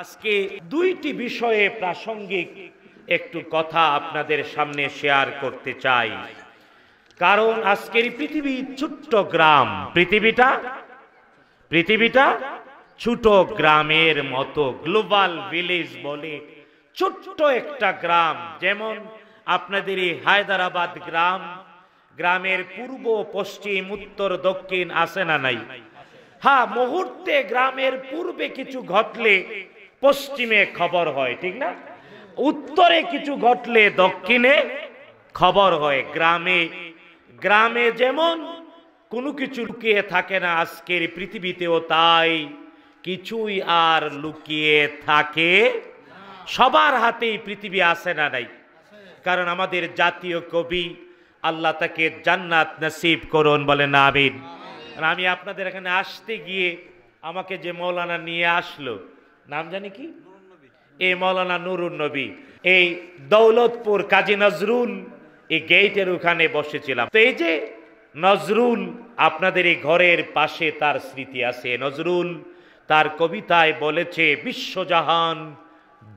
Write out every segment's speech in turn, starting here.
আজকে দুইটি বিষয়ে প্রাসঙ্গিক একটু কথা আপনাদের সামনে শেয়ার করতে চাই কারণ আজকের পৃথিবী ছোট্ট গ্রাম পৃথিবীটা পৃথিবীটা ছোট গ্রামের মতো গ্লোবাল ভিলেজ বলে ছোট্ট একটা গ্রাম যেমন আপনাদের এই হায়দ্রাবাদ গ্রাম গ্রামের পূর্ব পশ্চিম উত্তর দক্ষিণ আসে না নাই হ্যাঁ মুহূর্তে গ্রামের পূর্বে কিছু ঘটলে পশ্চিমে খবর হয় ঠিক না উত্তরে কিছু ঘটলে দক্ষিণে খবর হয় গ্রামে গ্রামে যেমন কোনো কিছু লুকিয়ে থাকে না আজকের পৃথিবীতেও তাই কিছুই আর লুকিয়ে থাকে সবার হাতেই পৃথিবী আসে না নাই কারণ আমাদের জাতীয় কবি আল্লাহ তাকে জান্নাত নসিব করুন বলেন আমিন আমি আপনাদের এখানে আসতে গিয়ে আমাকে যে মৌলানা নিয়ে আসলো নাম জানি কি এই মৌলানা নুরুন নবী এই দৌলতপুর কাজী নজরুল এই গেইটের ওখানে বসেছিলাম তো এই যে নজরুল আপনাদের এই ঘরের পাশে তার স্মৃতি আছে নজরুল তার কবিতায় বলেছে বিশ্বজাহান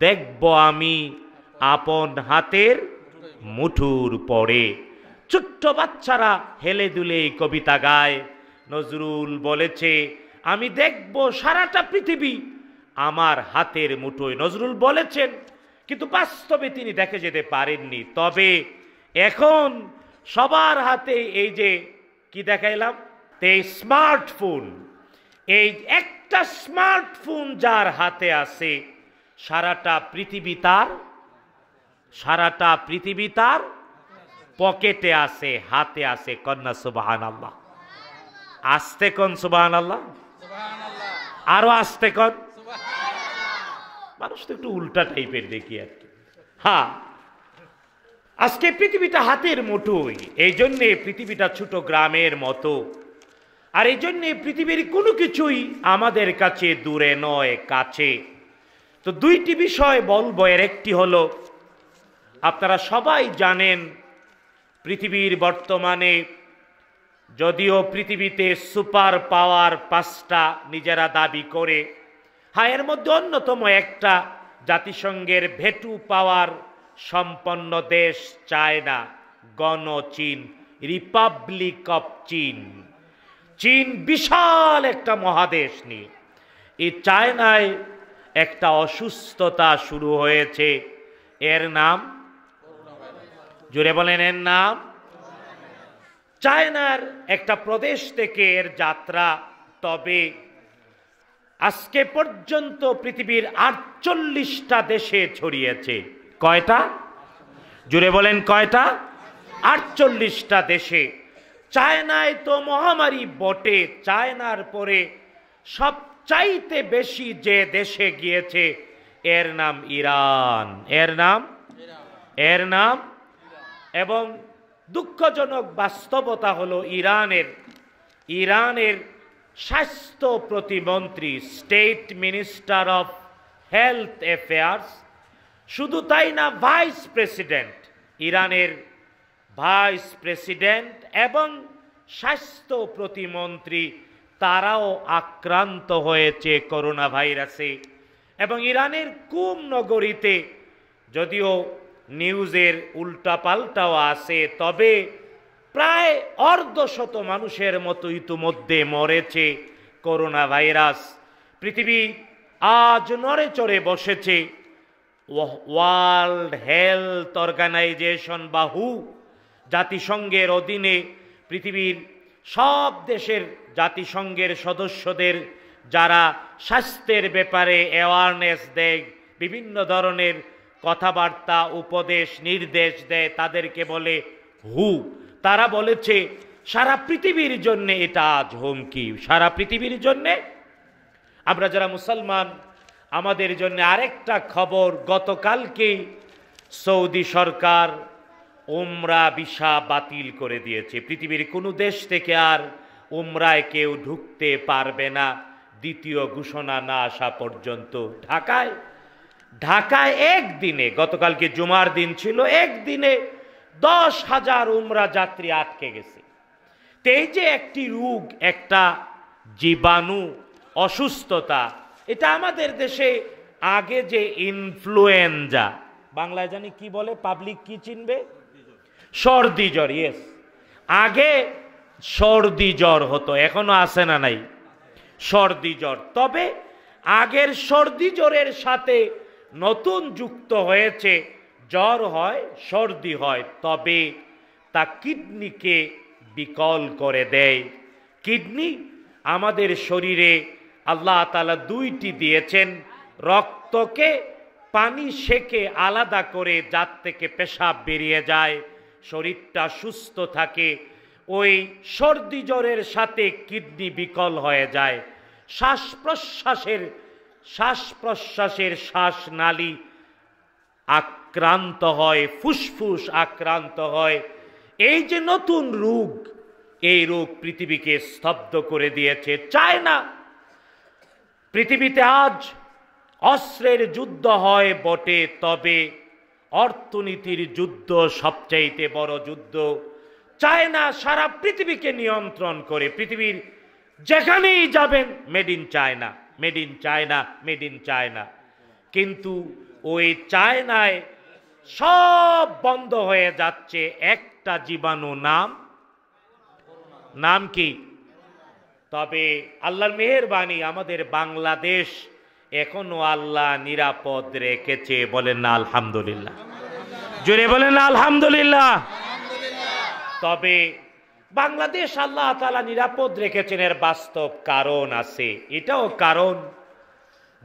দেখব আমি আপন হাতের মুঠুর পরে ছোট্ট বাচ্চারা হেলে দুলে এই কবিতা গায় নজরুল বলেছে আমি দেখব সারাটা পৃথিবী আমার হাতের মুঠোয় নজরুল বলেছেন কিন্তু বাস্তবে তিনি দেখে যেতে পারেননি তবে এখন সবার হাতে এই যে কি দেখাইলাম এই স্মার্টফোন এই একটা স্মার্টফোন যার হাতে আছে সারাটা পৃথিবী তার সারাটা পৃথিবী তার পকেটে আছে হাতে আছে কন্যা সুবাহান আল্লাহ আসতে কন সুবাহান আল্লাহ আরো আসতে কন মানুষ তো একটু উল্টা টাইপের দেখি আর কি হ্যাঁ আজকে পৃথিবীটা হাতের মুঠোই এই জন্যে পৃথিবীটা ছোট গ্রামের মতো আর এই জন্যে পৃথিবীর কোনো কিছুই আমাদের কাছে দূরে নয় কাছে তো দুইটি বিষয় বলব এর একটি হল আপনারা সবাই জানেন পৃথিবীর বর্তমানে যদিও পৃথিবীতে সুপার পাওয়ার পাঁচটা নিজেরা দাবি করে হায়ের হ্যাঁ, মধ্যে অন্যতম একটা জাতিসংঘের ভেটু পাওয়ার সম্পন্ন দেশ চায়না গণ চীন রিপাবলিক অফ চীন চীন বিশাল একটা মহাদেশ নিয়ে এই চায়নায় একটা অসুস্থতা শুরু হয়েছে এর নাম জুড়ে বলেন এর নাম চায়নার একটা প্রদেশ থেকে এর যাত্রা তবে আজকে পর্যন্ত পৃথিবীর আটচল্লিশটা দেশে ছড়িয়েছে কয়টা জুড়ে বলেন কয়টা আটচল্লিশটা দেশে চায়নায় তো মহামারী বটে চায়নার পরে সবচাইতে বেশি যে দেশে গিয়েছে এর নাম ইরান এর নাম এর নাম এবং দুঃখজনক বাস্তবতা হলো ইরানের ইরানের স্বাস্থ্য প্রতিমন্ত্রী state minister of health affairs শুধু তাই না ভাইস প্রেসিডেন্ট ইরানের ভাইস প্রেসিডেন্ট এবং স্বাস্থ্য প্রতিমন্ত্রী তারাও আক্রান্ত হয়েছে করোনা ভাইরাসে এবং ইরানের কুম নগরীতে যদিও নিউজের উল্টাপাল্টাও আসে তবে প্রায় অর্ধশত মানুষের মতো ইতোমধ্যে মরেছে করোনা ভাইরাস পৃথিবী আজ নড়ে চড়ে বসেছে ওয়ার্ল্ড হেলথ অর্গানাইজেশন বা হু জাতিসংঘের অধীনে পৃথিবীর সব দেশের জাতিসংঘের সদস্যদের যারা স্বাস্থ্যের ব্যাপারে অ্যাওয়ারনেস দেয় বিভিন্ন ধরনের কথাবার্তা উপদেশ নির্দেশ দেয় তাদেরকে বলে হু তারা বলেছে সারা পৃথিবীর জন্যে এটা আজ হুমকি সারা পৃথিবীর জন্যে আমরা যারা মুসলমান আমাদের জন্য আরেকটা খবর গতকালকে সৌদি সরকার উমরা বিশা বাতিল করে দিয়েছে পৃথিবীর কোনো দেশ থেকে আর উমরায় কেউ ঢুকতে পারবে না দ্বিতীয় ঘোষণা না আসা পর্যন্ত ঢাকায় ঢাকায় একদিনে গতকালকে জুমার দিন ছিল একদিনে দশ হাজার উমরা যাত্রী আটকে গেছে এই যে একটি রোগ একটা জীবাণু অসুস্থতা এটা আমাদের দেশে আগে যে ইনফ্লুয়েঞ্জা বাংলায় জানি কি বলে পাবলিক কি চিনবে সর্দি জ্বর ইয়েস আগে সর্দি জ্বর হতো এখনো আসে না নাই সর্দি জ্বর তবে আগের সর্দি জ্বরের সাথে নতুন যুক্ত হয়েছে জ্বর হয় সর্দি হয় তবে তা কিডনিকে বিকল করে দেয় কিডনি আমাদের শরীরে আল্লাহ তালা দুইটি দিয়েছেন রক্তকে পানি সেকে আলাদা করে যার থেকে পেশাব বেরিয়ে যায় শরীরটা সুস্থ থাকে ওই সর্দি জ্বরের সাথে কিডনি বিকল হয়ে যায় শ্বাস প্রশ্বাসের শ্বাস প্রশ্বাসের নালী আক্রান্ত হয় ফুসফুস আক্রান্ত হয় এই যে নতুন রোগ এই রোগ পৃথিবীকে স্তব্ধ করে দিয়েছে চায় না পৃথিবীতে আজ অস্ত্রের যুদ্ধ হয় বটে তবে অর্থনীতির যুদ্ধ সবচাইতে বড় যুদ্ধ চায় না সারা পৃথিবীকে নিয়ন্ত্রণ করে পৃথিবীর যেখানেই যাবেন made in China made in China made in China কিন্তু ওই চায়নায় সব বন্ধ হয়ে যাচ্ছে একটা জীবাণু নাম নাম কি তবে আল্লাহর মেহরবানি আমাদের বাংলাদেশ এখনো আল্লাহ নিরাপদ রেখেছে বলেন না আলহামদুলিল্লাহ জোরে বলেন না আলহামদুলিল্লাহ তবে বাংলাদেশ আল্লাহ তালা নিরাপদ রেখেছেন এর বাস্তব কারণ আছে এটাও কারণ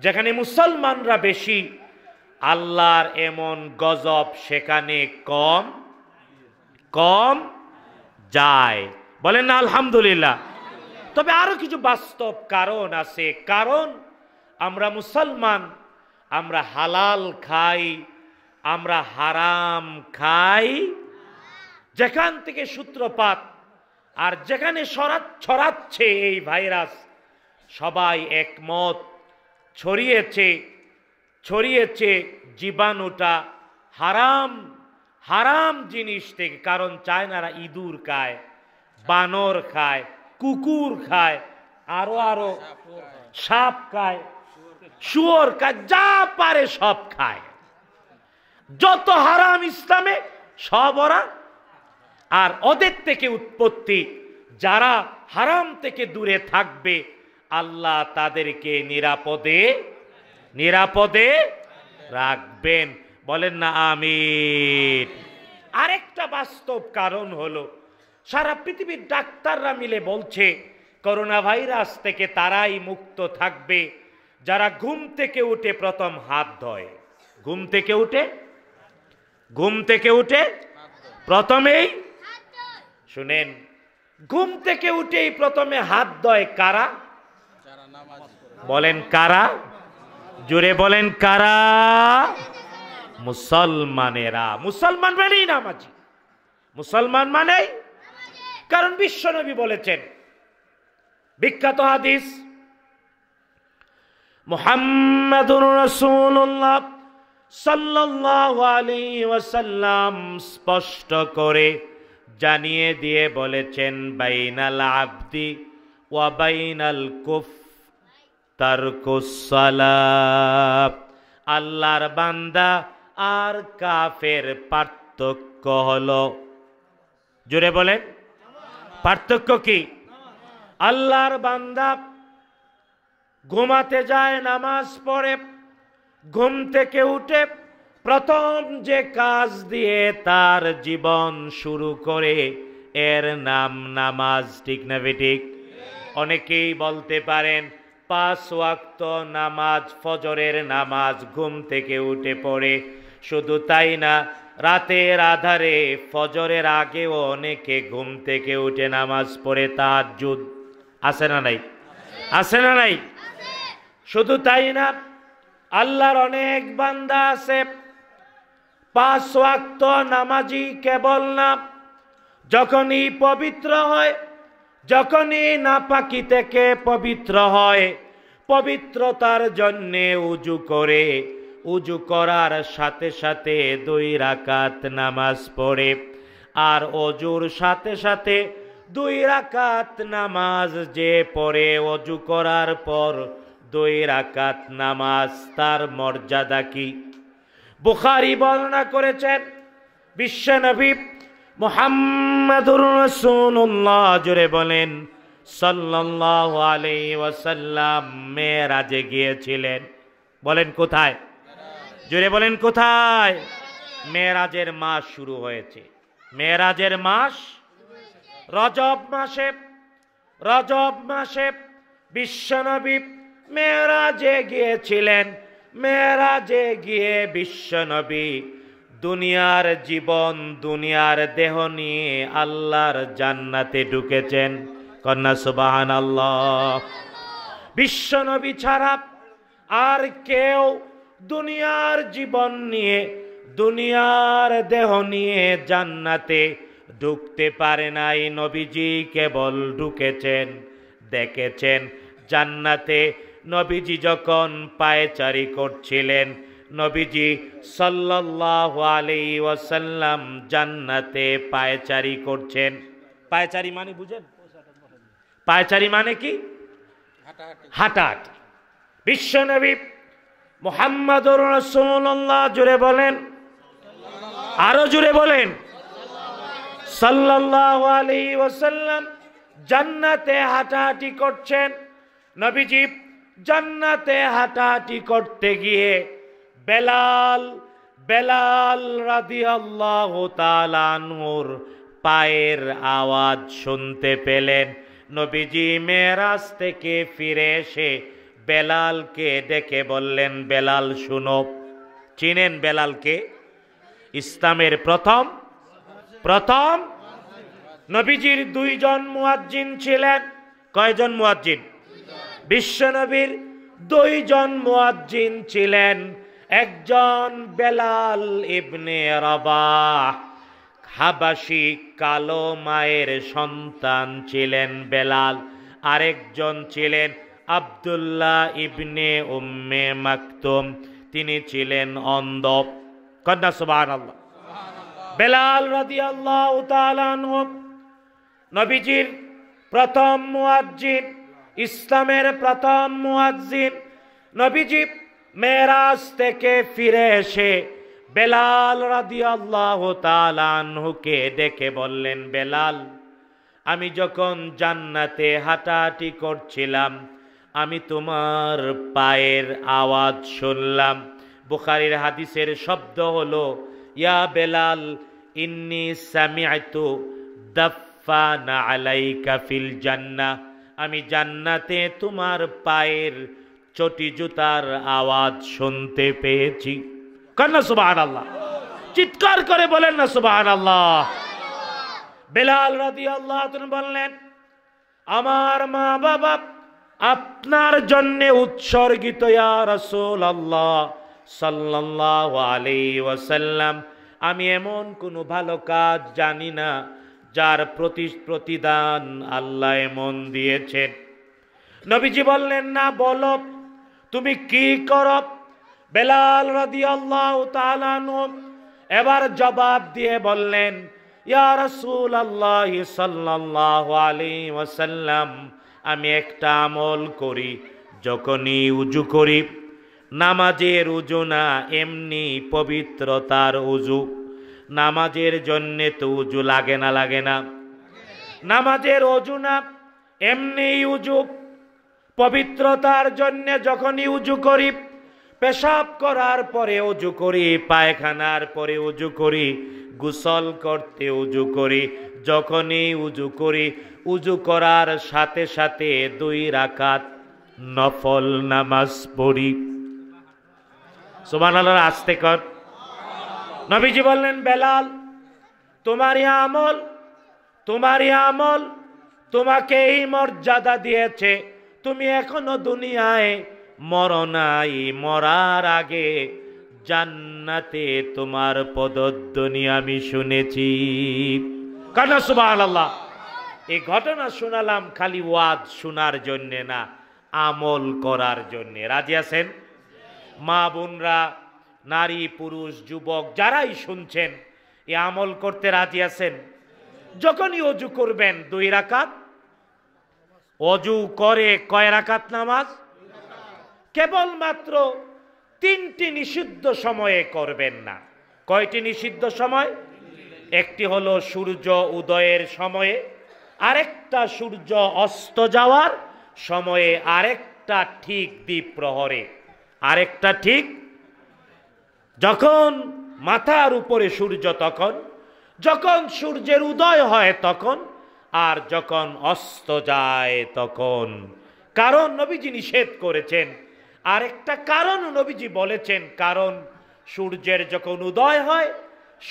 যেখানে মুসলমানরা বেশি আল্লাহর এমন গজব সেখানে কম কম যায় বলেন না আলহামদুলিল্লাহ তবে আরো কিছু বাস্তব কারণ আছে কারণ আমরা মুসলমান আমরা হালাল খাই আমরা হারাম খাই যেখান থেকে সূত্রপাত আর যেখানে ছড়াচ্ছে এই ভাইরাস সবাই একমত ছড়িয়েছে ছড়িয়েছে জীবাণুটা হারাম হারাম জিনিস থেকে কারণ চায়নারা ইঁদুর খায় বানর খায় কুকুর খায় আরো আরো সাপ খায় শুয়োর খায় যা পারে সব খায় যত হারাম ইসলামে সব ওরা আর ওদের থেকে উৎপত্তি যারা হারাম থেকে দূরে থাকবে আল্লাহ তাদেরকে নিরাপদে নিরাপদে রাখবেন বলেন না আমি আরেকটা বাস্তব কারণ হলো সারা পৃথিবীর ডাক্তাররা মিলে বলছে করোনা ভাইরাস থেকে তারাই মুক্ত থাকবে যারা ঘুম থেকে উঠে প্রথম হাত ধয় ঘুম থেকে উঠে ঘুম থেকে উঠে প্রথমেই শুনেন ঘুম থেকে উঠেই প্রথমে হাত দয় কারা বলেন কারা জোরে বলেন কারা মুসলমানেরা মুসলমান মানে নামাজি মুসলমান মানে কারণ নবী বলেছেন বিখ্যাত হাদিস মোহাম্মদুর রসুল্লাহ সাল্লাহ আলী ওয়াসাল্লাম স্পষ্ট করে জানিয়ে দিয়ে বলেছেন বাইনাল আব্দি ওয়া বাইনাল কুফ তারকুসালাপ আল্লাহর বান্দা আর কাফের পার্থক্য হল জুড়ে বলেন পার্থক্য কি আল্লাহর বান্দা ঘুমাতে যায় নামাজ পড়ে ঘুম থেকে উঠে প্রথম যে কাজ দিয়ে তার জীবন শুরু করে এর নাম নামাজ ঠিক না বেটিক অনেকেই বলতে পারেন পাঁচ ওয়াক্ত নামাজ ফজরের নামাজ ঘুম থেকে উঠে পড়ে শুধু তাই না রাতের আধারে ফজরের আগেও অনেকে ঘুম থেকে উঠে নামাজ পড়ে তার যুদ আসে না নাই আসে না নাই শুধু তাই না আল্লাহর অনেক বান্দা আছে পাঁচ ওয়াক্ত নামাজি কেবল না যখনই পবিত্র হয় যখনই নাপাকি থেকে পবিত্র হয় পবিত্রতার জন্যে উজু করে উজু করার সাথে সাথে দুই রাকাত নামাজ পড়ে আর অজুর সাথে সাথে দুই রাকাত নামাজ যে পড়ে অজু করার পর দুই রাকাত নামাজ তার মর্যাদা কি বুখারি বর্ণনা করেছেন বিশ্বনবী মোহাম্মদুর রসুল্লাহ জুড়ে বলেন সাল্লাহ আলী ওয়াসাল্লাম মেয়েরাজে গিয়েছিলেন বলেন কোথায় জুড়ে বলেন কোথায় মেয়েরাজের মাস শুরু হয়েছে মেয়েরাজের মাস রজব মাসে রজব মাসে বিশ্বনবী মেয়েরাজে গিয়েছিলেন মেয়েরাজে গিয়ে বিশ্বনবী দুনিয়ার জীবন দুনিয়ার দেহ নিয়ে আল্লাহর জান্নাতে ঢুকেছেন কন্যা সুবাহান আল্লাহ বিশ্বনবী ছাড়া আর কেউ দুনিয়ার জীবন নিয়ে দুনিয়ার দেহ নিয়ে জান্নাতে ঢুকতে পারে নাই নবীজি কেবল ঢুকেছেন দেখেছেন জান্নাতে নবীজি যখন পায়চারি করছিলেন নবীজি সাল্লাহ আলি ওয়াসাল্লাম জান্নাতে পায়চারি করছেন পায়চারি মানে বুঝেন পায়চারি মানে কি হাঁটাহাটি বিশ্বনবী মোহাম্মদুর রসুল্লাহ জুড়ে বলেন আরো জুড়ে বলেন সাল্লাহ আলি ওসাল্লাম জান্নাতে হাঁটাহাঁটি করছেন নবীজি জান্নাতে হাঁটাহাঁটি করতে গিয়ে বেলাল বেলাল রাদি আল্লাহ তালানুর পায়ের আওয়াজ শুনতে পেলেন নবীজি মেরাজ থেকে ফিরে এসে বেলালকে ডেকে বললেন বেলাল শুনো চিনেন বেলালকে ইসলামের প্রথম প্রথম নবীজির দুইজন মুয়াজ্জিন ছিলেন কয়জন মুয়াজ্জিন বিশ্বনবীর দুইজন মুয়াজ্জিন ছিলেন একজন বেলাল ইবনে রবা হাবাসি কালো মায়ের সন্তান ছিলেন বেলাল আরেকজন ছিলেন আবদুল্লাহ ইবনে উম্মে মাকতুম তিনি ছিলেন অন্ধ কন্যা সুবাহ বেলাল রাজি আল্লাহ নবীজির প্রথম মুয়াজ্জিন ইসলামের প্রথম মুয়াজ্জিন নবীজি মেরাজ থেকে ফিরে এসে বেলাল রাদি আল্লাহ তালানহুকে দেখে বললেন বেলাল আমি যখন জান্নাতে হাঁটাহাঁটি করছিলাম আমি তোমার পায়ের আওয়াজ শুনলাম বুখারির হাদিসের শব্দ হলো ইয়া বেলাল ইন্নি দফা দাফানা আলাই কাফিল জান্না আমি জান্নাতে তোমার পায়ের চটি জুতার আওয়াজ শুনতে পেয়েছি কন্যা সুবাহ আল্লাহ চিৎকার করে বলেন না সুবাহ আল্লাহ বেলাল রাজি আল্লাহ বললেন আমার মা বাবা আপনার জন্যে উৎসর্গিত রসুল আল্লাহ সাল্লাহ আলি ওয়াসাল্লাম আমি এমন কোনো ভালো কাজ জানি না যার প্রতি প্রতিদান আল্লাহ এমন দিয়েছেন নবীজি বললেন না বলব তুমি কি কর বেলাল রাদি আল্লাহ এবার জবাব দিয়ে বললেন আমি একটা আমল করি যখনই উজু করি নামাজের উজু না এমনি পবিত্রতার উজু নামাজের জন্যে তো উজু লাগে না লাগে না নামাজের অজু না এমনি উজু পবিত্রতার জন্য যখনই উজু করি পেশাব করার পরে উজু করি পায়খানার পরে উজু করি গুসল করতে উজু করি যখনই উজু করি উজু করার সাথে সাথে দুই রাকাত নফল নামাজ পড়ি সুমান আল্লাহ আস্তে কর নবীজি বললেন বেলাল তোমারই আমল তোমারই আমল তোমাকে এই মর্যাদা দিয়েছে তুমি এখনো দুনিয়ায় মর নাই মরার আগে জান্নাতে তোমার পদধ্বনি আমি শুনেছি কানা সুবাহ আল্লাহ এই ঘটনা শোনালাম খালি ওয়াদ শোনার জন্যে না আমল করার জন্যে রাজি আছেন মা বোনরা নারী পুরুষ যুবক যারাই শুনছেন এ আমল করতে রাজি আছেন যখনই অজু করবেন দুই রাকাত অজু করে কয় রাকাত নামাজ কেবলমাত্র তিনটি নিষিদ্ধ সময়ে করবেন না কয়টি নিষিদ্ধ সময় একটি হলো সূর্য উদয়ের সময়ে আরেকটা সূর্য অস্ত যাওয়ার সময়ে আরেকটা ঠিক দ্বীপ প্রহরে আরেকটা ঠিক যখন মাথার উপরে সূর্য তখন যখন সূর্যের উদয় হয় তখন আর যখন অস্ত যায় তখন কারণ নবীজি নিষেধ করেছেন আর একটা কারণ নবীজি বলেছেন কারণ সূর্যের যখন উদয় হয়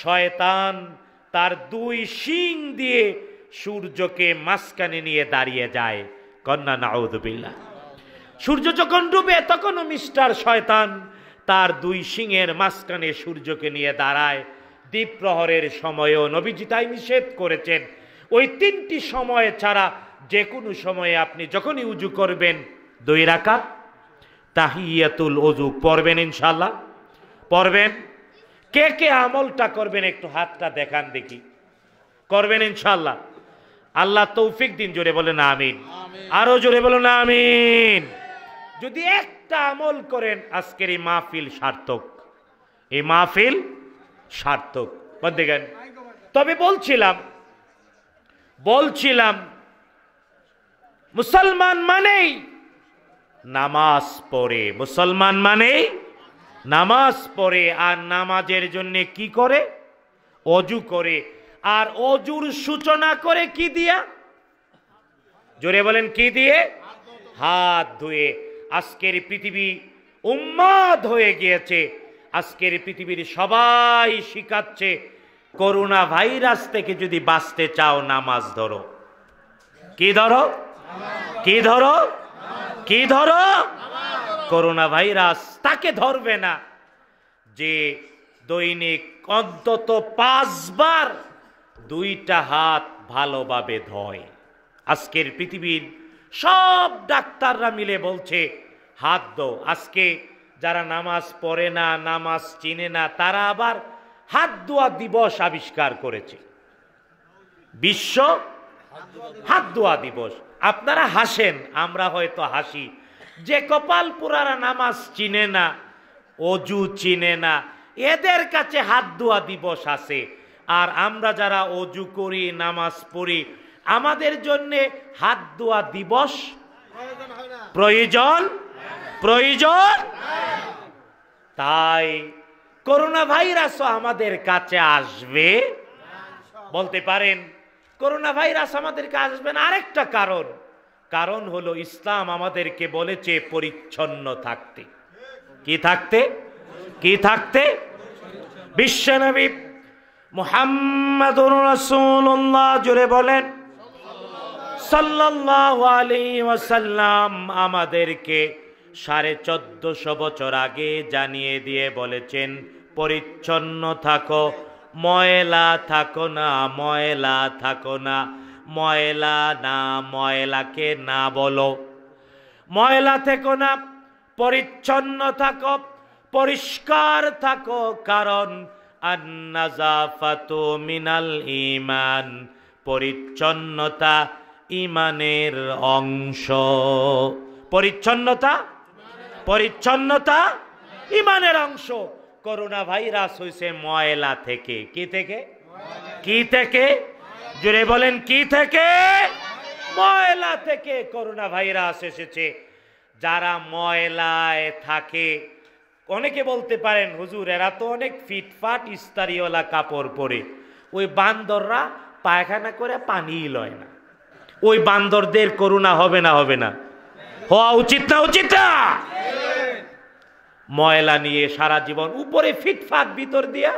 শয়তান তার দুই শিং দিয়ে সূর্যকে মাঝখানে নিয়ে দাঁড়িয়ে যায় কন্যা নাউদ্দিল্লা সূর্য যখন ডুবে তখনও মিস্টার শয়তান তার দুই শিংয়ের মাঝখানে সূর্যকে নিয়ে দাঁড়ায় দ্বীপ প্রহরের সময়ও নবীজি তাই নিষেধ করেছেন ওই তিনটি সময় ছাড়া যে কোনো সময়ে আপনি যখনই উজু করবেন দুই রাখা তাহিয়াতুল অজু পড়বেন ইনশাল্লাহ পড়বেন কে কে আমলটা করবেন একটু হাতটা দেখান দেখি করবেন ইনশাল্লাহ আল্লাহ তৌফিক দিন জোরে বলে না আমিন আরো জোরে বলেন না আমিন যদি একটা আমল করেন আজকের এই মাহফিল সার্থক এই মাহফিল সার্থক গেলেন তবে বলছিলাম বলছিলাম মুসলমান মানেই নামাজ পড়ে মুসলমান মানেই নামাজ পড়ে আর নামাজের জন্য কি করে অজু করে আর অজুর সূচনা করে কি দিয়া জোরে বলেন কি দিয়ে হাত ধুয়ে আজকের পৃথিবী উম্মাদ হয়ে গিয়েছে আজকের পৃথিবীর সবাই শিখাচ্ছে করোনা ভাইরাস থেকে যদি বাঁচতে চাও নামাজ ধরো কি ধরো কি ধরো কি ধরো করোনা ভাইরাস তাকে ধরবে না যে দৈনিক অন্তত পাঁচবার দুইটা হাত ভালোভাবে ধয় আজকের পৃথিবীর সব ডাক্তাররা মিলে বলছে হাত দো আজকে যারা নামাজ পড়ে না নামাজ চিনে না তারা আবার হাত দোয়া দিবস আবিষ্কার করেছে বিশ্ব হাত দোয়া দিবস আপনারা হাসেন আমরা হয়তো হাসি যে কপাল পুরারা নামাজ চিনে না অজু চিনে না এদের কাছে হাত দোয়া দিবস আছে আর আমরা যারা অজু করি নামাজ পড়ি আমাদের জন্যে হাত দোয়া দিবস প্রয়োজন প্রয়োজন তাই করোনা ভাইরাস আমাদের কাছে আসবে বলতে পারেন করোনা ভাইরাস আমাদের কাছে আসবে না আরেকটা কারণ কারণ হলো ইসলাম আমাদেরকে বলেছে পরিচ্ছন্ন থাকতে কি থাকতে কি থাকতে বিশ্বনবী মোহাম্মদ রসুল্লাহ জুড়ে বলেন সাল্লাহ আলী ওয়াসাল্লাম আমাদেরকে সাড়ে চোদ্দশো বছর আগে জানিয়ে দিয়ে বলেছেন পরিচ্ছন্ন থাকো ময়লা থাকো না ময়লা থাকো না ময়লা না ময়লাকে না বলো ময়লা থেকো না পরিচ্ছন্ন থাকো পরিষ্কার থাকো কারণ আন্নাজাফাতু মিনাল ইমান পরিচ্ছন্নতা ইমানের অংশ পরিচ্ছন্নতা পরিচ্ছন্নতা ইমানের অংশ করোনা ভাইরাস হয়েছে ময়লা থেকে কি থেকে কি থেকে জুড়ে বলেন কি থেকে ময়লা থেকে করোনা ভাইরাস এসেছে যারা ময়লায় থাকে অনেকে বলতে পারেন হুজুর এরা তো অনেক ফিটফাট স্তারিওয়ালা কাপড় পরে ওই বান্দররা পায়খানা করে পানি লয় না ওই বান্দরদের করুণা হবে না হবে না হওয়া উচিত না উচিত না ময়লা নিয়ে সারা জীবন উপরে ফিটফাট ভিতর দিয়া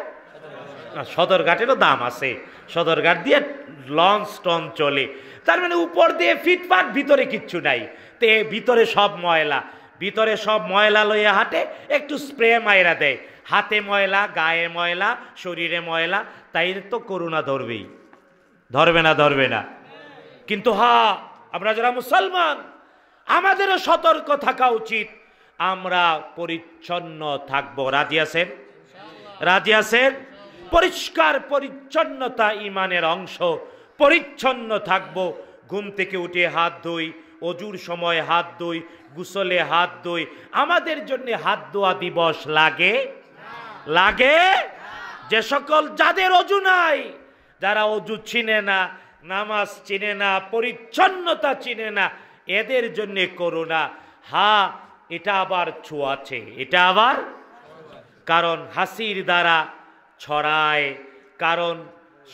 সদরঘাটেরও দাম আছে সদরঘাট দিয়ে লঞ্চ টন চলে তার মানে উপর দিয়ে ফিটফাট ভিতরে কিচ্ছু নাই তে ভিতরে সব ময়লা ভিতরে সব ময়লা লইয়া হাটে একটু স্প্রে মায়রা দেয় হাতে ময়লা গায়ে ময়লা শরীরে ময়লা তাই তো করুণা ধরবেই ধরবে না ধরবে না কিন্তু হা আমরা যারা মুসলমান আমাদেরও সতর্ক থাকা উচিত আমরা পরিচ্ছন্ন থাকবো রাজি আছেন রাজি আছেন পরিষ্কার পরিচ্ছন্নতা ইমানের অংশ পরিচ্ছন্ন থাকবো ঘুম থেকে উঠে হাত ধুই অজুর সময় হাত ধুই গুসলে হাত ধুই আমাদের জন্য হাত ধোয়া দিবস লাগে লাগে যে সকল যাদের অজু নাই যারা অজু চিনে না নামাজ চিনে না পরিচ্ছন্নতা চিনে না এদের জন্যে করোনা হা এটা আবার ছোঁয়াছে এটা আবার কারণ হাসির দ্বারা ছড়ায় কারণ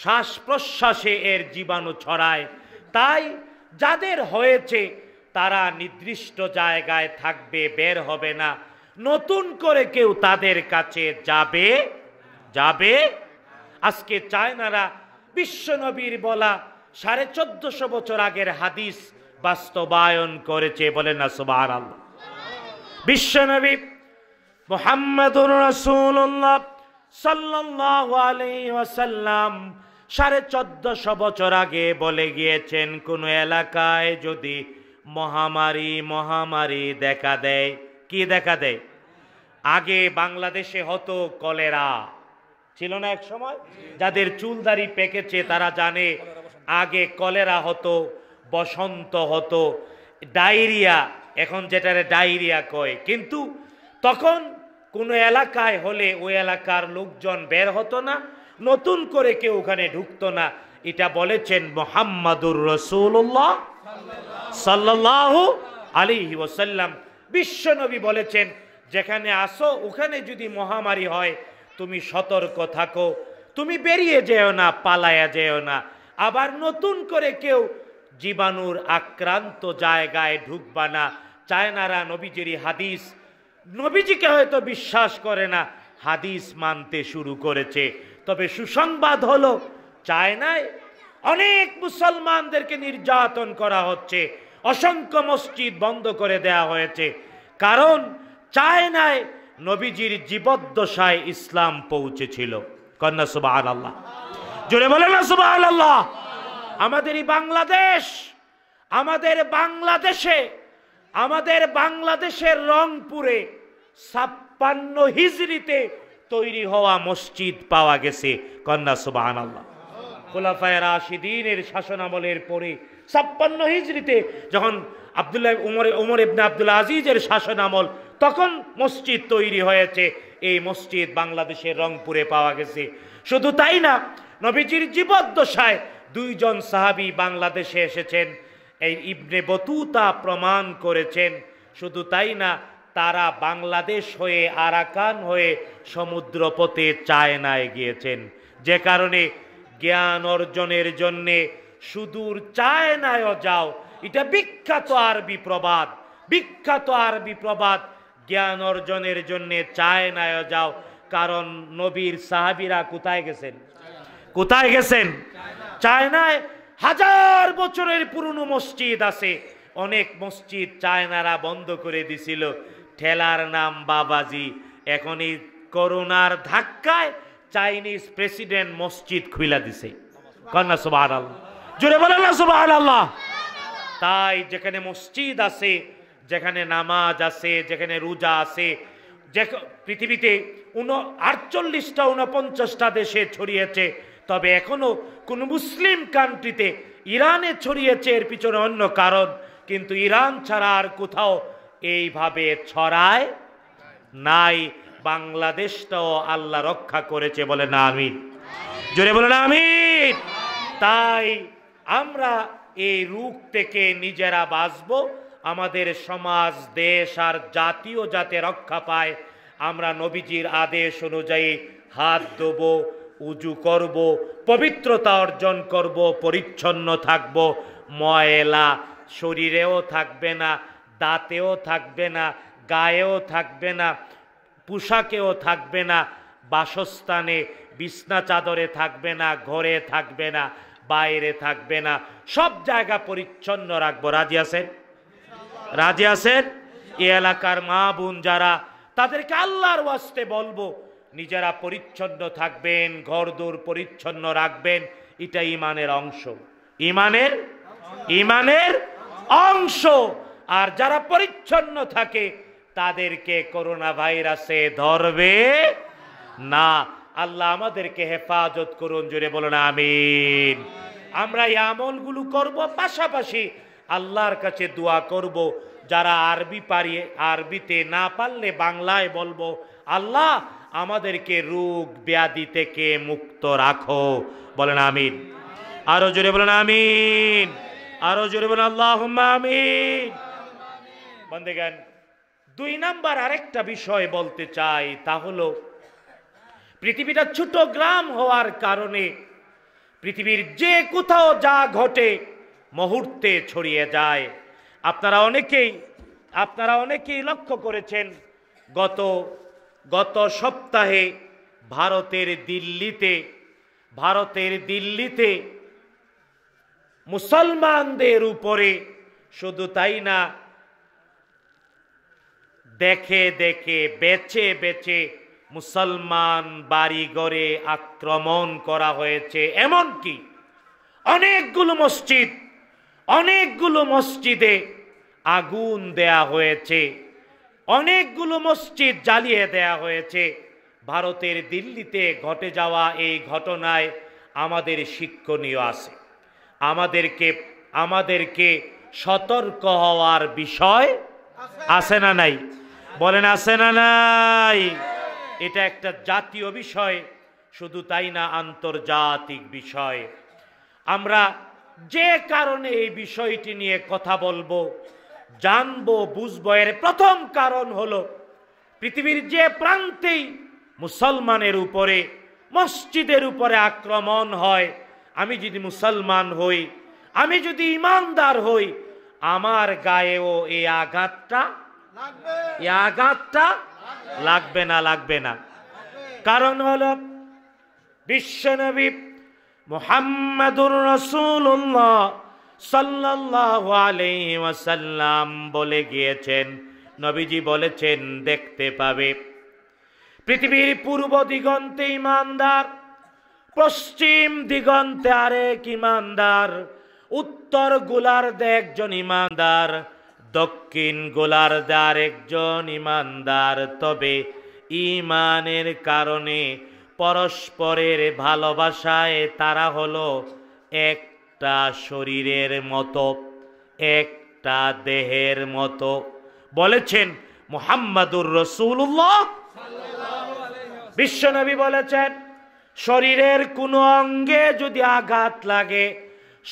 শ্বাস প্রশ্বাসে এর জীবাণু ছড়ায় তাই যাদের হয়েছে তারা নির্দিষ্ট জায়গায় থাকবে বের হবে না নতুন করে কেউ তাদের কাছে যাবে যাবে আজকে চায়নারা বিশ্বনবীর বলা সাড়ে চোদ্দশো বছর আগের হাদিস বাস্তবায়ন করেছে বলে না সুবাহ আল্লাহ বিশ্বনবী মোহাম্মদুর সাল্লাল্লাহু আলাইহি ওয়াসাল্লাম সাড়ে চোদ্দশো বছর আগে বলে গিয়েছেন কোনো এলাকায় যদি মহামারী মহামারী দেখা দেয় কি দেখা দেয় আগে বাংলাদেশে হতো কলেরা ছিল না এক সময় যাদের চুলদারি পেকেছে তারা জানে আগে কলেরা হতো বসন্ত হতো ডায়রিয়া এখন যেটারে ডায়রিয়া কয় কিন্তু তখন কোনো এলাকায় হলে ওই এলাকার লোকজন বের হতো না নতুন করে কেউ ওখানে ঢুকতো না এটা বলেছেন মোহাম্মদুর রসুল্লাহ সাল্লাহ আলী ওসাল্লাম বিশ্বনবী বলেছেন যেখানে আসো ওখানে যদি মহামারী হয় তুমি সতর্ক থাকো তুমি বেরিয়ে যেও না পালায়া যেও না আবার নতুন করে কেউ জীবাণুর আক্রান্ত জায়গায় ঢুকবা না চায়নারা নবীজিরই হাদিস নবীজিকে হয়তো বিশ্বাস করে না হাদিস মানতে শুরু করেছে তবে সুসংবাদ হলো চায়নায় অনেক মুসলমানদেরকে নির্যাতন করা হচ্ছে অসংখ্য মসজিদ বন্ধ করে দেয়া হয়েছে কারণ চায়নায় নবীজির জীবদ্দশায় ইসলাম পৌঁছেছিল কন্যা সুবাহ আল্লাহ জোরে বলে না সুবাহ আল্লাহ আমাদের এই বাংলাদেশ আমাদের বাংলাদেশে আমাদের বাংলাদেশের রংপুরে ছাপ্পান্ন হিজড়িতে তৈরি হওয়া মসজিদ পাওয়া গেছে কন্যা সুবাহান আল্লাহ খোলাফায় রাশিদিনের শাসনামলের পরে ছাপ্পান্ন হিজড়িতে যখন আবদুল্লাহ উমর উমর ইবনা আবদুল্লা আজিজের শাসনামল তখন মসজিদ তৈরি হয়েছে এই মসজিদ বাংলাদেশের রংপুরে পাওয়া গেছে শুধু তাই না নবীজির জীবদ্দশায় দুইজন সাহাবি বাংলাদেশে এসেছেন এই ইবনে বতুতা প্রমাণ করেছেন শুধু তাই না তারা বাংলাদেশ হয়ে আরাকান হয়ে সমুদ্রপথে চায়নায় গিয়েছেন যে কারণে জ্ঞান অর্জনের জন্যে সুদূর চায়নায়ও যাও এটা বিখ্যাত আরবি প্রবাদ বিখ্যাত আরবি প্রবাদ জ্ঞান অর্জনের জন্যে চায়নায়ও যাও কারণ নবীর সাহাবিরা কোথায় গেছেন কোথায় গেছেন চায়নায় হাজার বছরের পুরনো মসজিদ আছে অনেক মসজিদ চায়নারা বন্ধ করে দিছিল ঠেলার নাম বাবাজি এখন এই করোনার ধাক্কায় চাইনিজ প্রেসিডেন্ট মসজিদ খুইলা দিছে কন্যা সুবাহ জোরে বলেন সুবাহ আল্লাহ তাই যেখানে মসজিদ আছে যেখানে নামাজ আছে যেখানে রোজা আছে যে পৃথিবীতে উন আটচল্লিশটা উনপঞ্চাশটা দেশে ছড়িয়েছে তবে এখনও কোন মুসলিম কান্ট্রিতে ইরানে ছড়িয়েছে এর পিছনে অন্য কারণ কিন্তু ইরান ছাড়া আর কোথাও এইভাবে ছড়ায় নাই বাংলাদেশটাও আল্লাহ রক্ষা করেছে বলে না আমিন জোরে বলে না আমিন তাই আমরা এই রূপ থেকে নিজেরা বাঁচব আমাদের সমাজ দেশ আর জাতীয় যাতে রক্ষা পায় আমরা নবীজির আদেশ অনুযায়ী হাত দেবো উজু করব পবিত্রতা অর্জন করব পরিচ্ছন্ন থাকব ময়লা শরীরেও থাকবে না দাঁতেও থাকবে না গায়েও থাকবে না পোশাকেও থাকবে না বাসস্থানে বিছনা চাদরে থাকবে না ঘরে থাকবে না বাইরে থাকবে না সব জায়গা পরিচ্ছন্ন রাখবো রাজি আছেন রাজি আছেন এ এলাকার মা বোন যারা তাদেরকে আল্লাহর ওয়াস্তে বলবো নিজেরা পরিচ্ছন্ন থাকবেন ঘরদোর পরিচ্ছন্ন রাখবেন এটা ইমানের অংশ ইমানের ইমানের অংশ আর যারা পরিচ্ছন্ন থাকে তাদেরকে করোনা ভাইরাসে ধরবে না আল্লাহ আমাদেরকে হেফাজত করুন জুড়ে না আমিন আমরা এই আমলগুলো করব পাশাপাশি আল্লাহর কাছে দোয়া করব যারা আরবি পারিয়ে আরবিতে না পারলে বাংলায় বলবো আল্লাহ আমাদেরকে রোগ ব্যাধি থেকে মুক্ত রাখো বলেন আমিন আরো জোরে বলেন আমিন আরো জোরে বলেন আল্লাহ আমিন বন্ধে গান দুই নাম্বার আরেকটা বিষয় বলতে চাই তা হলো পৃথিবীটা ছোট গ্রাম হওয়ার কারণে পৃথিবীর যে কোথাও যা ঘটে মুহূর্তে ছড়িয়ে যায় আপনারা অনেকেই আপনারা অনেকেই লক্ষ্য করেছেন গত গত সপ্তাহে ভারতের দিল্লিতে ভারতের দিল্লিতে মুসলমানদের উপরে শুধু তাই না দেখে দেখে বেছে বেছে মুসলমান বাড়িঘরে আক্রমণ করা হয়েছে এমন কি অনেকগুলো মসজিদ অনেকগুলো মসজিদে আগুন দেয়া হয়েছে অনেকগুলো মসজিদ জ্বালিয়ে দেয়া হয়েছে ভারতের দিল্লিতে ঘটে যাওয়া এই ঘটনায় আমাদের শিক্ষণীয় আছে আমাদেরকে আমাদেরকে সতর্ক হওয়ার বিষয় আছে না নাই বলেন আছে না নাই এটা একটা জাতীয় বিষয় শুধু তাই না আন্তর্জাতিক বিষয় আমরা যে কারণে এই বিষয়টি নিয়ে কথা বলবো জানবো বুঝবো এর প্রথম কারণ হলো পৃথিবীর যে প্রান্তেই মুসলমানের উপরে মসজিদের উপরে আক্রমণ হয় আমি যদি মুসলমান হই আমি যদি ইমানদার হই আমার গায়েও এই আঘাতটা এই আঘাতটা লাগবে না লাগবে না কারণ হল বিশ্বনবী মোহাম্মদুর রসুল্লাহ সাল্লাহ আলাইসাল্লাম বলে গিয়েছেন নবীজি বলেছেন দেখতে পাবে পৃথিবীর পূর্ব দিগন্তে ইমানদার পশ্চিম দিগন্তে আরেক ইমানদার উত্তর গোলার্ধে একজন ইমানদার দক্ষিণ গোলার্ধে আরেকজন ইমানদার তবে ইমানের কারণে পরস্পরের ভালোবাসায় তারা হলো এক একটা শরীরের মতো একটা দেহের মতো বলেছেন মোহাম্মদুর রসুল্লাহ বিশ্বনবী বলেছেন শরীরের কোনো অঙ্গে যদি আঘাত লাগে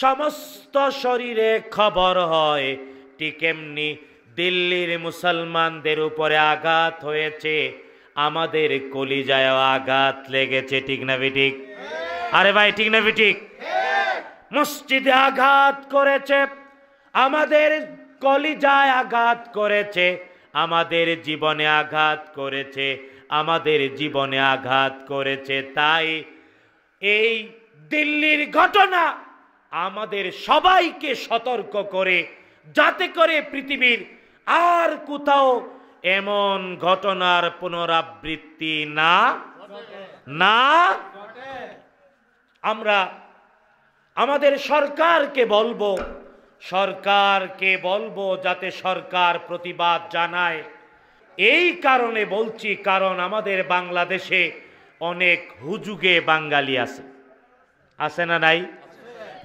সমস্ত শরীরে খবর হয় ঠিক এমনি দিল্লির মুসলমানদের উপরে আঘাত হয়েছে আমাদের কলিজায় আঘাত লেগেছে ঠিক না বিটিক আরে ভাই ঠিক না বিটিক মসজিদে আঘাত করেছে আমাদের কলিজায় আঘাত করেছে আমাদের জীবনে আঘাত করেছে আমাদের জীবনে আঘাত করেছে তাই এই দিল্লির ঘটনা আমাদের সবাইকে সতর্ক করে যাতে করে পৃথিবীর আর কোথাও এমন ঘটনার পুনরাবৃত্তি না না আমরা আমাদের সরকারকে বলবো সরকারকে বলবো যাতে সরকার প্রতিবাদ জানায় এই কারণে বলছি কারণ আমাদের বাংলাদেশে অনেক হুজুগে বাঙালি আছে আছে না নাই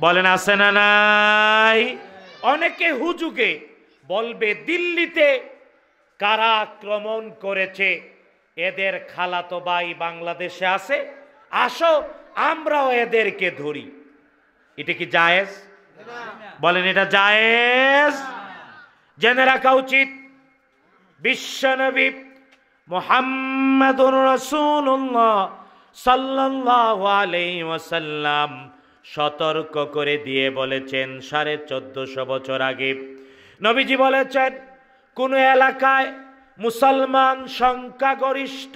বলেন আছে না নাই অনেকে হুজুগে বলবে দিল্লিতে কারা আক্রমণ করেছে এদের খালাতো ভাই বাংলাদেশে আছে আসো আমরাও এদেরকে ধরি এটা কি জায়েজ বলেন এটা জায়েজ জেনে রাখা উচিত বিশ্বনবী মোহাম্মদ সাল্লাম সতর্ক করে দিয়ে বলেছেন সাড়ে চোদ্দশো বছর আগে নবীজি বলেছেন কোন এলাকায় মুসলমান সংখ্যাগরিষ্ঠ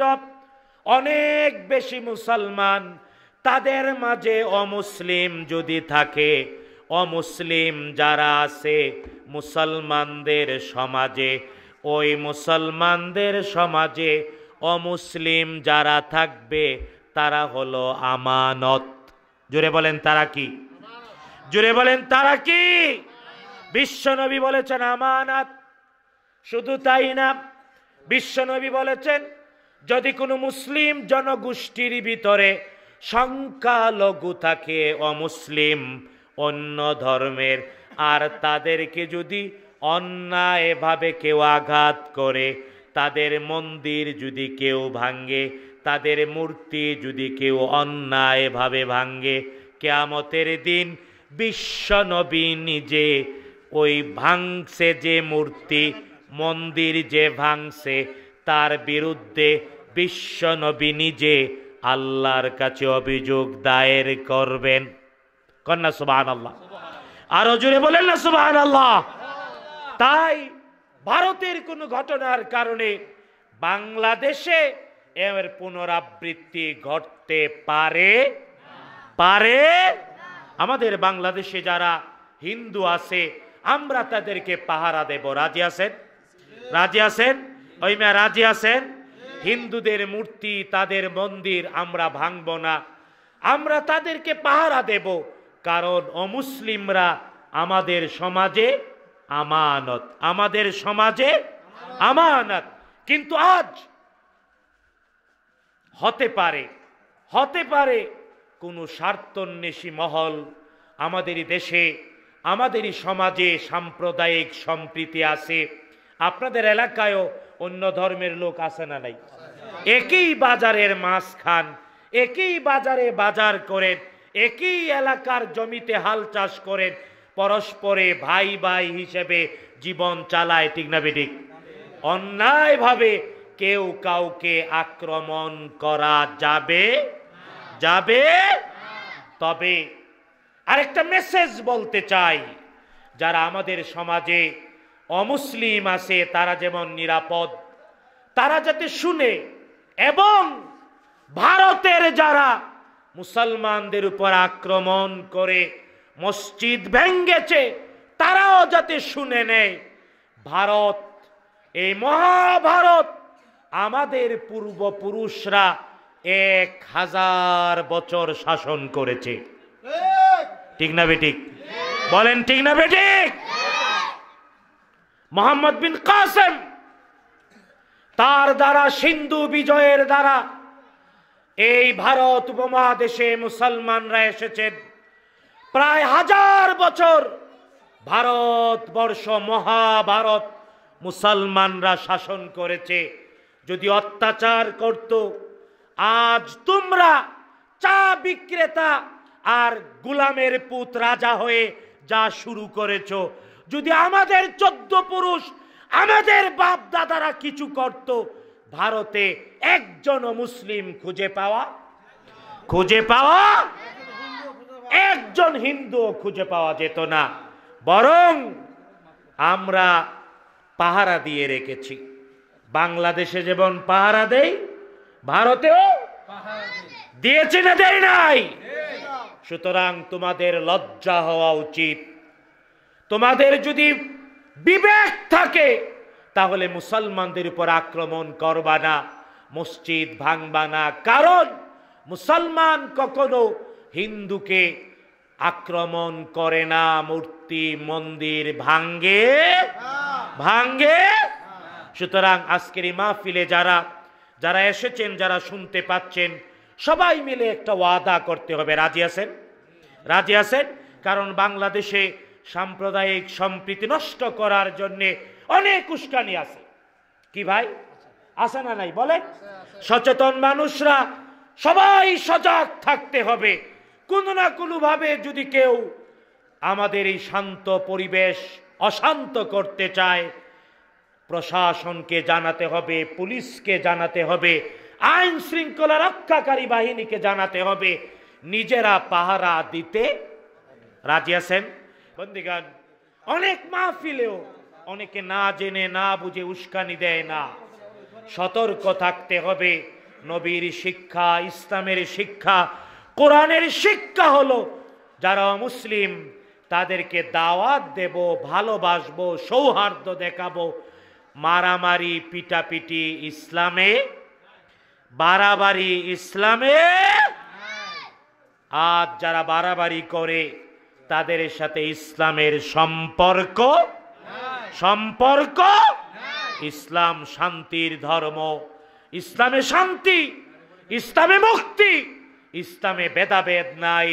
অনেক বেশি মুসলমান তাদের মাঝে অমুসলিম যদি থাকে অমুসলিম যারা আছে মুসলমানদের সমাজে ওই মুসলমানদের সমাজে অমুসলিম যারা থাকবে তারা হলো আমানত জুড়ে বলেন তারা কি জুড়ে বলেন তারা কি বিশ্বনবী বলেছেন আমানত শুধু তাই না বিশ্বনবী বলেছেন যদি কোনো মুসলিম জনগোষ্ঠীর ভিতরে সংখ্যালঘু থাকে অমুসলিম অন্য ধর্মের আর তাদেরকে যদি অন্যায়ভাবে কেউ আঘাত করে তাদের মন্দির যদি কেউ ভাঙ্গে তাদের মূর্তি যদি কেউ অন্যায়ভাবে ভাঙ্গে কেয়ামতের দিন নবী নিজে ওই ভাঙছে যে মূর্তি মন্দির যে ভাঙছে তার বিরুদ্ধে নবী নিজে আল্লাহর কাছে অভিযোগ দায়ের করবেন কন্যা সুবাহ আল্লাহ আর জুড়ে বলেন না সুবাহ আল্লাহ তাই ভারতের কোনো ঘটনার কারণে বাংলাদেশে এর পুনরাবৃত্তি ঘটতে পারে পারে আমাদের বাংলাদেশে যারা হিন্দু আছে আমরা তাদেরকে পাহারা দেব রাজি আছেন রাজি আছেন ওই মেয়া রাজি আছেন হিন্দুদের মূর্তি তাদের মন্দির আমরা ভাঙব না আমরা তাদেরকে পাহারা দেব কারণ অমুসলিমরা আমাদের সমাজে আমানত আমাদের সমাজে আমানত কিন্তু আজ হতে পারে হতে পারে কোনো স্বার্থন্বেষী মহল আমাদেরই দেশে আমাদেরই সমাজে সাম্প্রদায়িক সম্প্রীতি আছে আপনাদের এলাকায়ও অন্য ধর্মের লোক আছে না নাই একই বাজারের মাছ খান একই বাজারে বাজার করেন একই এলাকার জমিতে হাল চাষ করেন পরস্পরে ভাই ভাই হিসেবে জীবন চালায় ঠিক না বেঠিক অন্যায়ভাবে কেউ কাউকে আক্রমণ করা যাবে যাবে তবে আরেকটা মেসেজ বলতে চাই যারা আমাদের সমাজে অমুসলিম আছে তারা যেমন নিরাপদ তারা যাতে শুনে এবং ভারতের যারা মুসলমানদের উপর আক্রমণ করে মসজিদ ভেঙ্গেছে তারাও যাতে শুনে নেয় ভারত এই মহাভারত আমাদের পূর্বপুরুষরা এক হাজার বছর শাসন করেছে ঠিক না বেটিক বলেন ঠিক না বেটিক মোহাম্মদ বিন কাসেম তার দ্বারা সিন্ধু বিজয়ের দ্বারা এই ভারত উপমহাদেশে মুসলমানরা এসেছেন প্রায় হাজার বছর ভারতবর্ষ মহাভারত মুসলমানরা শাসন করেছে যদি অত্যাচার করত আজ তোমরা চা বিক্রেতা আর গুলামের পুত রাজা হয়ে যা শুরু করেছো যদি আমাদের চোদ্দ পুরুষ আমাদের বাপ দাদারা কিছু করত ভারতে একজন মুসলিম খুঁজে পাওয়া খুঁজে পাওয়া একজন হিন্দু খুঁজে পাওয়া যেত না বরং আমরা পাহারা দিয়ে রেখেছি বাংলাদেশে যেমন পাহারা দেই ভারতেও দিয়েছে না দেয় নাই সুতরাং তোমাদের লজ্জা হওয়া উচিত তোমাদের যদি বিবেক থাকে তাহলে মুসলমানদের উপর আক্রমণ করবা না মসজিদ ভাঙবা না কারণ মুসলমান কখনো হিন্দুকে আক্রমণ করে না মূর্তি মন্দির ভাঙ্গে ভাঙ্গে সুতরাং আজকের মাহফিলে যারা যারা এসেছেন যারা শুনতে পাচ্ছেন সবাই মিলে একটা ওয়াদা করতে হবে রাজি আছেন রাজি আছেন কারণ বাংলাদেশে সাম্প্রদায়িক সম্প্রীতি নষ্ট করার জন্য অনেক উস্কানি আছে কি ভাই আছে না নাই বলেন সচেতন মানুষরা সবাই সজাগ থাকতে হবে কোনো না কোনোভাবে যদি কেউ আমাদের এই শান্ত পরিবেশ অশান্ত করতে চায় প্রশাসনকে জানাতে হবে পুলিশকে জানাতে হবে আইন শৃঙ্খলা রক্ষাকারী বাহিনীকে জানাতে হবে নিজেরা পাহারা দিতে রাজি আছেন বন্দিগান অনেক মাহফিলেও অনেকে না জেনে না বুঝে উস্কানি দেয় না সতর্ক থাকতে হবে নবীর শিক্ষা ইসলামের শিক্ষা কোরআনের শিক্ষা হলো যারা মুসলিম তাদেরকে দাওয়াত দেব ভালোবাসবো সৌহার্দ্য দেখাবো মারামারি পিটাপিটি ইসলামে বাড়াবাড়ি ইসলামে আজ যারা বাড়াবাড়ি করে তাদের সাথে ইসলামের সম্পর্ক সম্পর্ক ইসলাম শান্তির ধর্ম ইসলামে শান্তি ইসলামে মুক্তি ইসলামে ভেদাভেদ নাই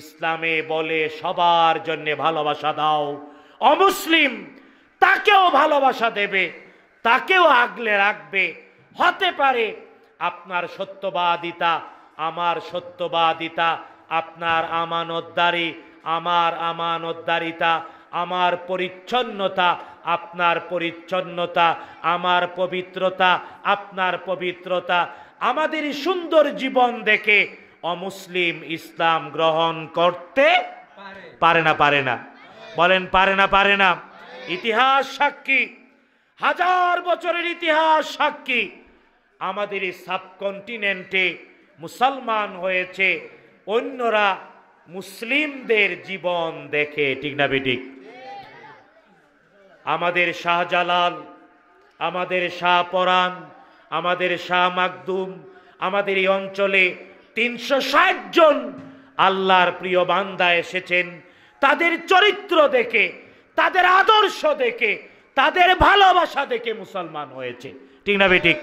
ইসলামে বলে সবার জন্য ভালোবাসা দাও অমুসলিম তাকেও ভালোবাসা দেবে তাকেও আগলে রাখবে হতে পারে আপনার সত্যবাদিতা আমার সত্যবাদিতা আপনার আমানতদারি আমার আমানতদারিতা আমার পরিচ্ছন্নতা আপনার পরিচ্ছন্নতা আমার পবিত্রতা আপনার পবিত্রতা আমাদের সুন্দর জীবন দেখে অমুসলিম ইসলাম গ্রহণ করতে পারে না পারে না বলেন পারে না পারে না ইতিহাস সাক্ষী হাজার বছরের ইতিহাস সাক্ষী আমাদের সাবকন্টিনেন্টে মুসলমান হয়েছে অন্যরা মুসলিমদের জীবন দেখে ঠিক না বেটিক আমাদের শাহজালাল আমাদের শাহ পরাণ আমাদের শাহ মাকদুম আমাদের এই অঞ্চলে তিনশো জন আল্লাহর প্রিয় বান্দা এসেছেন তাদের চরিত্র দেখে তাদের আদর্শ দেখে তাদের ভালোবাসা দেখে মুসলমান হয়েছে ঠিক না বেটিক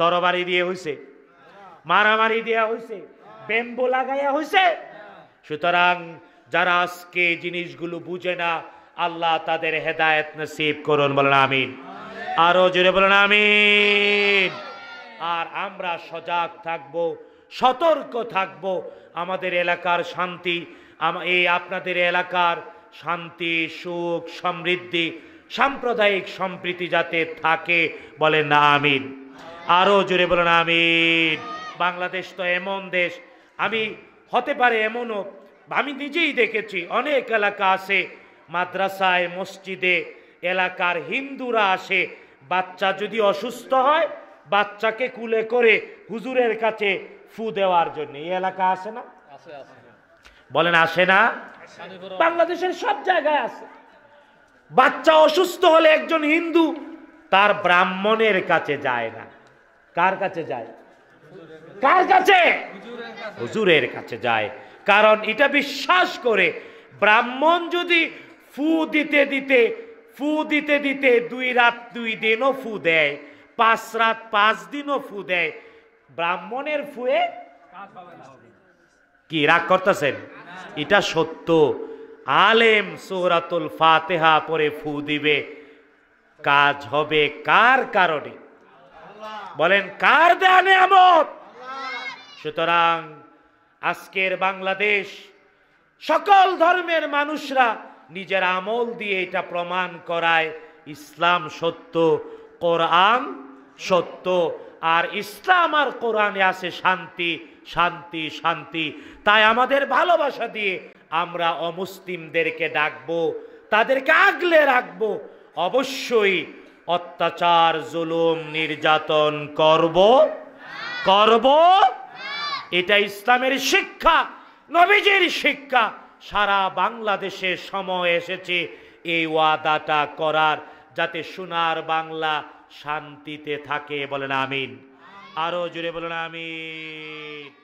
তরবারি দিয়ে হইছে মারামারি দেওয়া হইছে বেম্বু লাগাইয়া হয়েছে সুতরাং যারা আজকে জিনিসগুলো বুঝে না আল্লাহ তাদের হেদায়ত নসিব করুন বলেন আমিন আরো জোরে বলেন আমিন আর আমরা সজাগ থাকব সতর্ক থাকব আমাদের এলাকার শান্তি এই আপনাদের এলাকার শান্তি সুখ সমৃদ্ধি সাম্প্রদায়িক সম্প্রীতি যাতে থাকে বলেন না আমিন আরও জোরে বলেন আমিন বাংলাদেশ তো এমন দেশ আমি হতে পারে এমনও আমি নিজেই দেখেছি অনেক এলাকা আছে মাদ্রাসায় মসজিদে এলাকার হিন্দুরা আসে বাচ্চা যদি অসুস্থ হয় বাচ্চাকে কুলে করে হুজুরের কাছে ফু দেওয়ার জন্য এই এলাকা আসে না বলেন আসে না বাংলাদেশের সব জায়গায় আছে বাচ্চা অসুস্থ হলে একজন হিন্দু তার ব্রাহ্মণের কাছে যায় না কার কাছে যায় কার কাছে হুজুরের কাছে যায় কারণ এটা বিশ্বাস করে ব্রাহ্মণ যদি ফু দিতে দিতে ফু দিতে দিতে দুই রাত দুই দিনও ফু দেয় পাঁচ রাত পাঁচ দিনও ফু দেয় ব্রাহ্মণের ফুয়ে কি রাগ করতেছেন এটা সত্য আলেম সৌরাতুল ফাতেহা পরে ফু দিবে কাজ হবে কার কারণে বলেন কার দেয়া নেয়ামত সুতরাং আজকের বাংলাদেশ সকল ধর্মের মানুষরা নিজের আমল দিয়ে এটা প্রমাণ করায় ইসলাম সত্য কোরআন সত্য আর ইসলাম আর কোরআনে আছে শান্তি শান্তি শান্তি তাই আমাদের ভালোবাসা দিয়ে আমরা অমুসলিমদেরকে ডাকবো তাদেরকে আগলে রাখবো অবশ্যই অত্যাচার জুলুম নির্যাতন করব করব এটা ইসলামের শিক্ষা নবীজির শিক্ষা সারা বাংলাদেশে সময় এসেছে এই ওয়াদাটা করার যাতে সোনার বাংলা শান্তিতে থাকে বলেন আমিন আরো জুড়ে বলেন আমিন